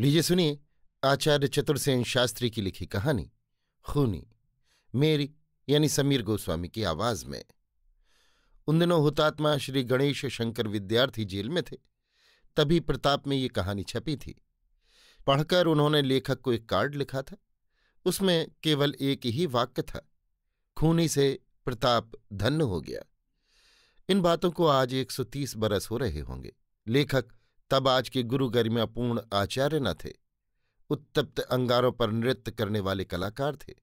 लीजिए सुनिए आचार्य चतुर्सेन शास्त्री की लिखी कहानी खूनी मेरी यानी समीर गोस्वामी की आवाज में उन दिनों हुतात्मा श्री गणेश शंकर विद्यार्थी जेल में थे तभी प्रताप में ये कहानी छपी थी पढ़कर उन्होंने लेखक को एक कार्ड लिखा था उसमें केवल एक ही वाक्य था खूनी से प्रताप धन्य हो गया इन बातों को आज 130 बरस हो रहे होंगे लेखक तब आज के गुरु गरिमापूर्ण आचार्य न थे उत्तप्त अंगारों पर नृत्य करने वाले कलाकार थे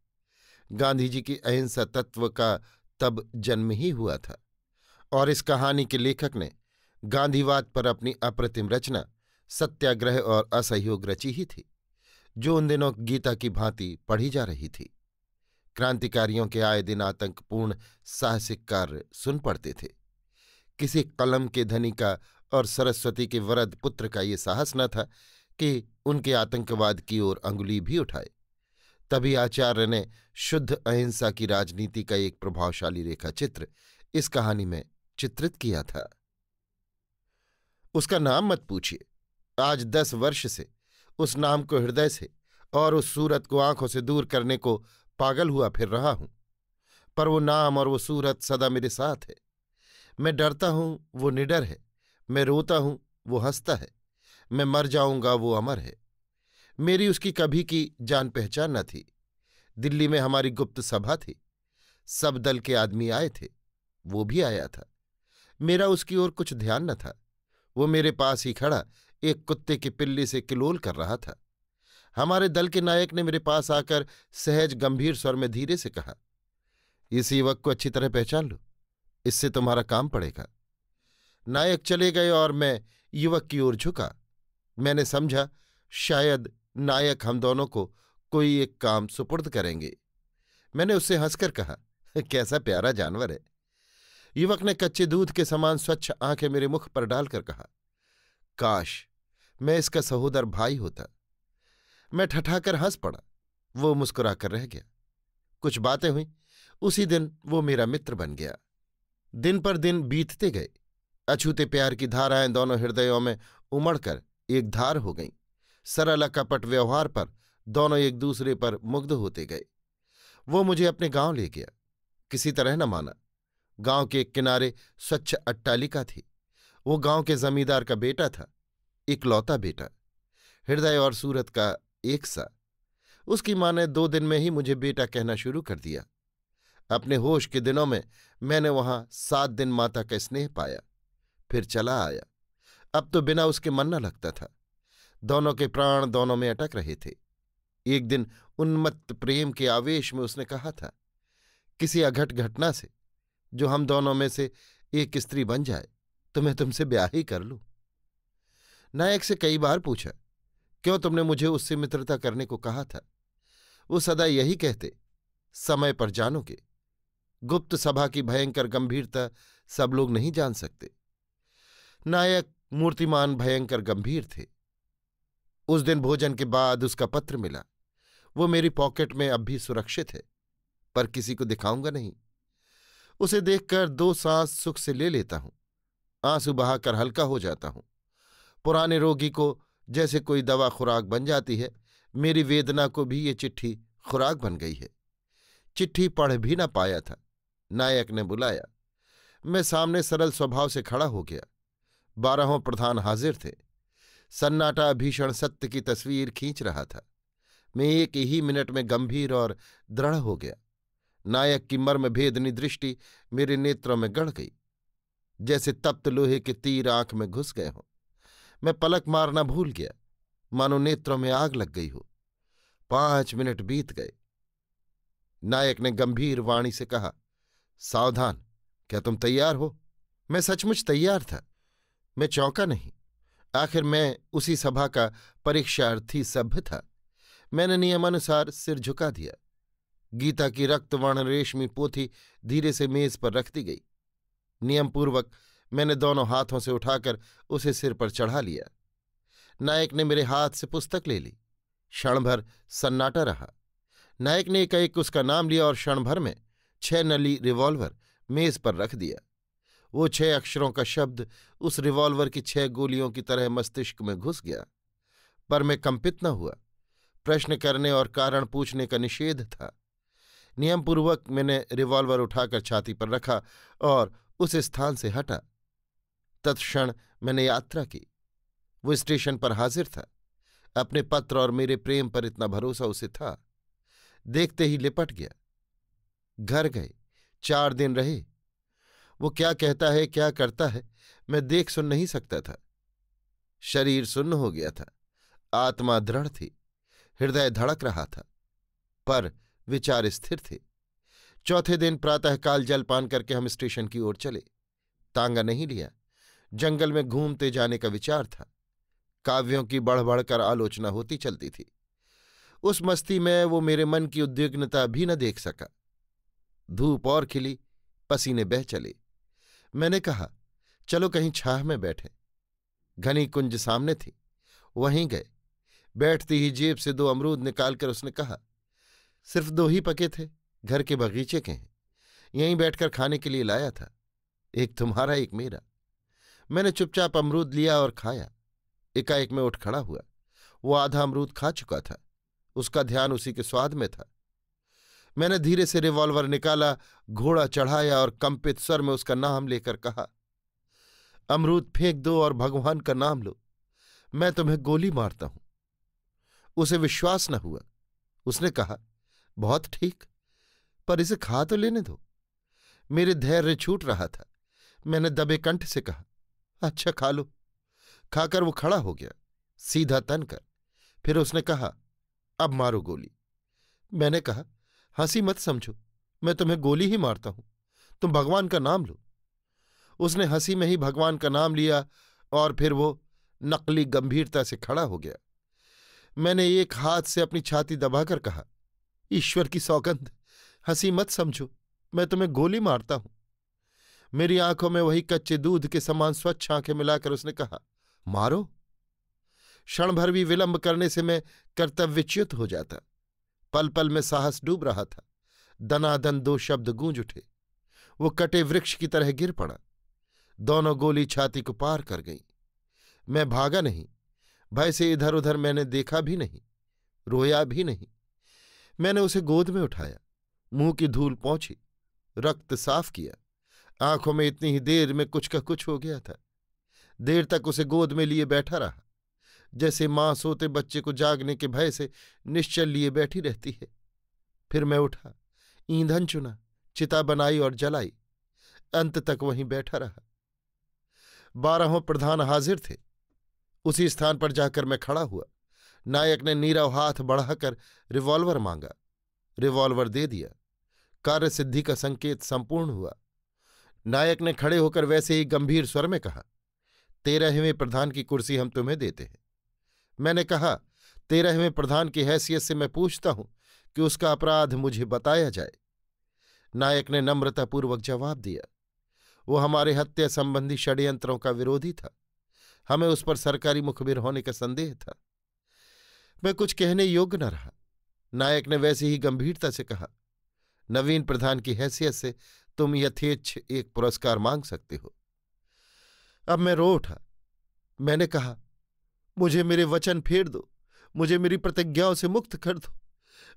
गांधी जी की अहिंसा तत्व का तब जन्म ही हुआ था और इस कहानी के लेखक ने गांधीवाद पर अपनी अप्रतिम रचना सत्याग्रह और असहयोग रची ही थी जो उन दिनों गीता की भांति पढ़ी जा रही थी क्रांतिकारियों के आए दिन आतंकपूर्ण साहसिक कार्य सुन पड़ते थे किसी कलम के धनी का और सरस्वती के वरद पुत्र का ये साहस न था कि उनके आतंकवाद की ओर अंगुली भी उठाए तभी आचार्य ने शुद्ध अहिंसा की राजनीति का एक प्रभावशाली रेखाचित्र इस कहानी में चित्रित किया था उसका नाम मत पूछिए आज दस वर्ष से उस नाम को हृदय से और उस सूरत को आंखों से दूर करने को पागल हुआ फिर रहा हूं पर वो नाम और वो सूरत सदा मेरे साथ है मैं डरता हूं वो निडर है मैं रोता हूं वो हंसता है मैं मर जाऊंगा वो अमर है मेरी उसकी कभी की जान पहचान न थी दिल्ली में हमारी गुप्त सभा थी सब दल के आदमी आए थे वो भी आया था मेरा उसकी ओर कुछ ध्यान न था वो मेरे पास ही खड़ा एक कुत्ते की पिल्ली से किलोल कर रहा था हमारे दल के नायक ने मेरे पास आकर सहज गंभीर स्वर में धीरे से कहा इस युवक को अच्छी तरह पहचान लो इससे तुम्हारा काम पड़ेगा नायक चले गए और मैं युवक की ओर झुका मैंने समझा शायद नायक हम दोनों को कोई एक काम सुपुर्द करेंगे मैंने उससे हंसकर कहा कैसा प्यारा जानवर है युवक ने कच्चे दूध के समान स्वच्छ आंखें मेरे मुख पर डालकर कहा काश मैं इसका सहोदर भाई होता मैं ठठाकर हंस पड़ा वो मुस्कुराकर रह गया कुछ बातें हुई उसी दिन वो मेरा मित्र बन गया दिन पर दिन बीतते गए अछूते प्यार की धाराएं दोनों हृदयों में उमड़कर एक धार हो गईं सरल कपट व्यवहार पर दोनों एक दूसरे पर मुग्ध होते गए वो मुझे अपने गांव ले गया किसी तरह न माना गांव के एक किनारे स्वच्छ अट्टालिका थी वो गांव के जमींदार का बेटा था इकलौता बेटा हृदय और सूरत का एक सा उसकी माँ ने दो दिन में ही मुझे बेटा कहना शुरू कर दिया अपने होश के दिनों में मैंने वहां सात दिन माता का स्नेह पाया फिर चला आया अब तो बिना उसके मन न लगता था दोनों के प्राण दोनों में अटक रहे थे एक दिन उन्मत्त प्रेम के आवेश में उसने कहा था किसी अघट घटना से जो हम दोनों में से एक स्त्री बन जाए तो मैं तुमसे ब्याह ही कर लूं नायक से कई बार पूछा क्यों तुमने मुझे उससे मित्रता करने को कहा था वो सदा यही कहते समय पर जानोगे गुप्त सभा की भयंकर गंभीरता सब लोग नहीं जान सकते नायक मूर्तिमान भयंकर गंभीर थे उस दिन भोजन के बाद उसका पत्र मिला वो मेरी पॉकेट में अब भी सुरक्षित है पर किसी को दिखाऊंगा नहीं उसे देखकर दो सांस सुख से ले लेता हूं आंसू बहाकर हल्का हो जाता हूं पुराने रोगी को जैसे कोई दवा खुराक बन जाती है मेरी वेदना को भी ये चिट्ठी खुराक बन गई है चिट्ठी पढ़ भी ना पाया था नायक ने बुलाया मैं सामने सरल स्वभाव से खड़ा हो गया बारहों प्रधान हाजिर थे सन्नाटा भीषण सत्य की तस्वीर खींच रहा था मैं एक ही मिनट में गंभीर और दृढ़ हो गया नायक की मर्म भेदनी दृष्टि मेरे नेत्रों में गढ़ गई जैसे तप्त लोहे के तीर आंख में घुस गए हों मैं पलक मारना भूल गया मानो नेत्रों में आग लग गई हो पांच मिनट बीत गए नायक ने गंभीर वाणी से कहा सावधान क्या तुम तैयार हो मैं सचमुच तैयार था मैं चौंका नहीं आखिर मैं उसी सभा का परीक्षार्थी सभ्य था मैंने नियमानुसार सिर झुका दिया गीता की रक्तवर्ण रेशमी पोथी धीरे से मेज पर रख दी गई नियमपूर्वक मैंने दोनों हाथों से उठाकर उसे सिर पर चढ़ा लिया नायक ने मेरे हाथ से पुस्तक ले ली क्षणभर सन्नाटा रहा नायक ने एक उसका नाम लिया और क्षणभर में छह नली रिवॉल्वर मेज पर रख दिया वो छह अक्षरों का शब्द उस रिवॉल्वर की छह गोलियों की तरह मस्तिष्क में घुस गया पर मैं कंपित न हुआ प्रश्न करने और कारण पूछने का निषेध था नियमपूर्वक मैंने रिवॉल्वर उठाकर छाती पर रखा और उस स्थान से हटा तत्क्षण मैंने यात्रा की वो स्टेशन पर हाजिर था अपने पत्र और मेरे प्रेम पर इतना भरोसा उसे था देखते ही लिपट गया घर गए चार दिन रहे वो क्या कहता है क्या करता है मैं देख सुन नहीं सकता था शरीर सुन्न हो गया था आत्मा दृढ़ थी हृदय धड़क रहा था पर विचार स्थिर थे चौथे दिन प्रातःकाल जलपान करके हम स्टेशन की ओर चले तांगा नहीं लिया जंगल में घूमते जाने का विचार था काव्यों की बढ़ बढ़कर आलोचना होती चलती थी उस मस्ती में वो मेरे मन की उद्विग्नता भी न देख सका धूप और खिली पसीने बह चले मैंने कहा चलो कहीं छाह में बैठे घनी कुंज सामने थी वहीं गए बैठती ही जेब से दो अमरूद निकालकर उसने कहा सिर्फ दो ही पके थे घर के बगीचे के हैं यहीं बैठकर खाने के लिए लाया था एक तुम्हारा एक मेरा मैंने चुपचाप अमरूद लिया और खाया एकाएक में उठ खड़ा हुआ वो आधा अमरूद खा चुका था उसका ध्यान उसी के स्वाद में था मैंने धीरे से रिवॉल्वर निकाला घोड़ा चढ़ाया और कंपित स्वर में उसका नाम लेकर कहा अमरूद फेंक दो और भगवान का नाम लो मैं तुम्हें गोली मारता हूं उसे विश्वास न हुआ उसने कहा बहुत ठीक पर इसे खा तो लेने दो मेरे धैर्य छूट रहा था मैंने दबे कंठ से कहा अच्छा खा लो खाकर वो खड़ा हो गया सीधा तन कर फिर उसने कहा अब मारो गोली मैंने कहा हंसी मत समझो मैं तुम्हें गोली ही मारता हूं तुम भगवान का नाम लो उसने हंसी में ही भगवान का नाम लिया और फिर वो नकली गंभीरता से खड़ा हो गया मैंने एक हाथ से अपनी छाती दबाकर कहा ईश्वर की सौगंध हंसी मत समझो मैं तुम्हें गोली मारता हूं मेरी आंखों में वही कच्चे दूध के समान स्वच्छ आंखें मिलाकर उसने कहा मारो क्षण भर भी विलंब करने से मैं कर्तव्यच्युत हो जाता पल पल में साहस डूब रहा था दनादन दो शब्द गूंज उठे वो कटे वृक्ष की तरह गिर पड़ा दोनों गोली छाती को पार कर गई मैं भागा नहीं भय से इधर उधर मैंने देखा भी नहीं रोया भी नहीं मैंने उसे गोद में उठाया मुंह की धूल पहुंची रक्त साफ किया आंखों में इतनी ही देर में कुछ का कुछ हो गया था देर तक उसे गोद में लिए बैठा रहा जैसे मां सोते बच्चे को जागने के भय से निश्चल लिए बैठी रहती है फिर मैं उठा ईंधन चुना चिता बनाई और जलाई अंत तक वहीं बैठा रहा बारहों प्रधान हाजिर थे उसी स्थान पर जाकर मैं खड़ा हुआ नायक ने नीरव हाथ बढ़ाकर रिवॉल्वर मांगा रिवॉल्वर दे दिया कार्य सिद्धि का संकेत संपूर्ण हुआ नायक ने खड़े होकर वैसे ही गंभीर स्वर में कहा तेरहवें प्रधान की कुर्सी हम तुम्हें देते हैं मैंने कहा तेरहवें प्रधान की हैसियत से मैं पूछता हूं कि उसका अपराध मुझे बताया जाए नायक ने नम्रतापूर्वक जवाब दिया वो हमारे हत्या संबंधी षड्यंत्रों का विरोधी था हमें उस पर सरकारी मुखबिर होने का संदेह था मैं कुछ कहने योग्य न रहा नायक ने वैसे ही गंभीरता से कहा नवीन प्रधान की हैसियत से तुम यथेच्छ एक पुरस्कार मांग सकते हो अब मैं रो उठा मैंने कहा मुझे मेरे वचन फेर दो मुझे मेरी प्रतिज्ञाओं से मुक्त कर दो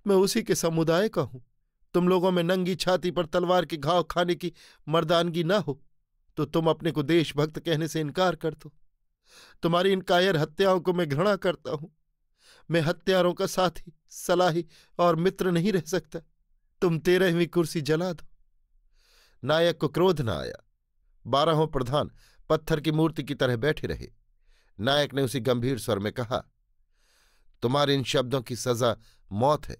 मैं उसी के समुदाय का हूं तुम लोगों में नंगी छाती पर तलवार के घाव खाने की मर्दानगी ना हो तो तुम अपने को देशभक्त कहने से इनकार कर दो तुम्हारी इन कायर हत्याओं को मैं घृणा करता हूं मैं हत्यारों का साथी सलाही और मित्र नहीं रह सकता तुम तेरहवीं कुर्सी जला दो नायक को क्रोध न आया बारहों प्रधान पत्थर की मूर्ति की तरह बैठे रहे नायक ने उसी गंभीर स्वर में कहा तुम्हारे इन शब्दों की सजा मौत है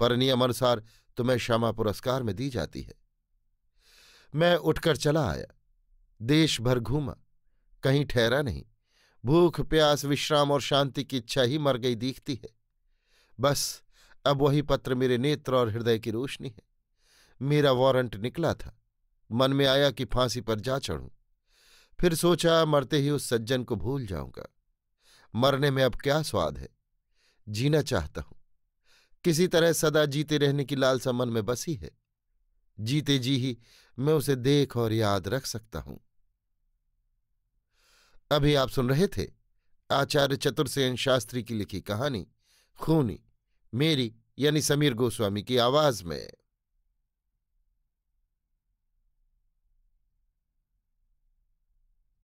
पर नियम अनुसार तुम्हें क्षमा पुरस्कार में दी जाती है मैं उठकर चला आया देश भर घूमा कहीं ठहरा नहीं भूख प्यास विश्राम और शांति की इच्छा ही मर गई दिखती है बस अब वही पत्र मेरे नेत्र और हृदय की रोशनी है मेरा वारंट निकला था मन में आया कि फांसी पर जा चढ़ूं फिर सोचा मरते ही उस सज्जन को भूल जाऊंगा मरने में अब क्या स्वाद है जीना चाहता हूं किसी तरह सदा जीते रहने की लालसा मन में बसी है जीते जी ही मैं उसे देख और याद रख सकता हूं अभी आप सुन रहे थे आचार्य चतुर्सेन शास्त्री की लिखी कहानी खूनी मेरी यानी समीर गोस्वामी की आवाज में